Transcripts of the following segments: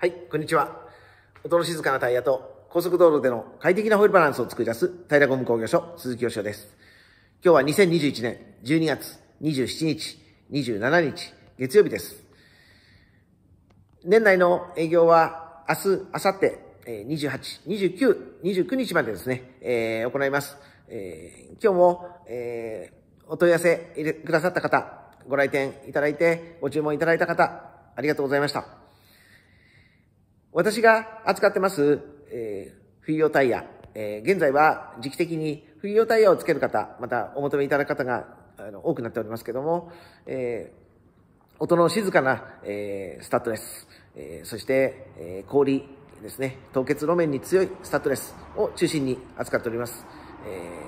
はい、こんにちは。音の静かなタイヤと高速道路での快適なホイールバランスを作り出す平ゴム工業所鈴木義しです。今日は2021年12月27日、27日、月曜日です。年内の営業は明日、明後日、28、29、29日までですね、えー、行います。えー、今日も、えー、お問い合わせくださった方、ご来店いただいて、ご注文いただいた方、ありがとうございました。私が扱ってます、えー、冬用タイヤ、えー、現在は時期的に冬用タイヤをつける方、またお求めいただく方があの多くなっておりますけども、えー、音の静かな、えー、スタッドレス、えー、そして、えー、氷ですね、凍結路面に強いスタッドレスを中心に扱っております。え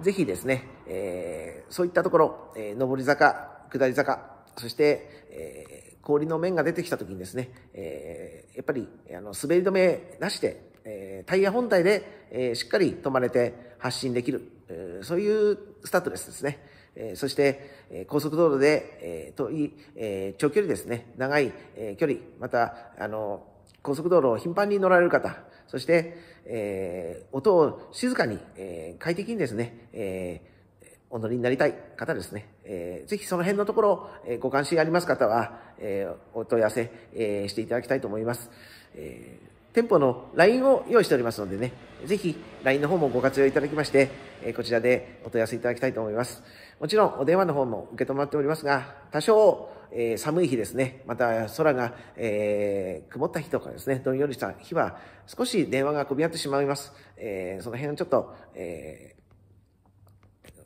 ー、ぜひですね、えー、そういったところ、えー、上り坂、下り坂、そして、えー、氷の面が出てきた時にですね、えー、やっぱり、あの、滑り止めなしで、えー、タイヤ本体で、えー、しっかり止まれて発進できる、えー、そういうスタッドレスですね。えー、そして、えー、高速道路で、えー、遠い、えー、長距離ですね、長い、えー、距離、また、あの、高速道路を頻繁に乗られる方、そして、えー、音を静かに、えー、快適にですね、えー、お乗りになりたい方ですね。えー、ぜひその辺のところ、えー、ご関心あります方は、えー、お問い合わせ、えー、していただきたいと思います。えー、店舗の LINE を用意しておりますのでね、ぜひ LINE の方もご活用いただきまして、えこちらでお問い合わせいただきたいと思います。もちろんお電話の方も受け止まっておりますが、多少、え寒い日ですね、また空が、えー、曇った日とかですね、どんよりした日は少し電話が混み合ってしまいます。えその辺をちょっと、えー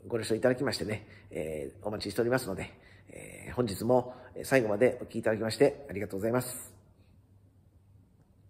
ご了承いただきましてね、えー、お待ちしておりますので、えー、本日も最後までお聴きいただきましてありがとうございます。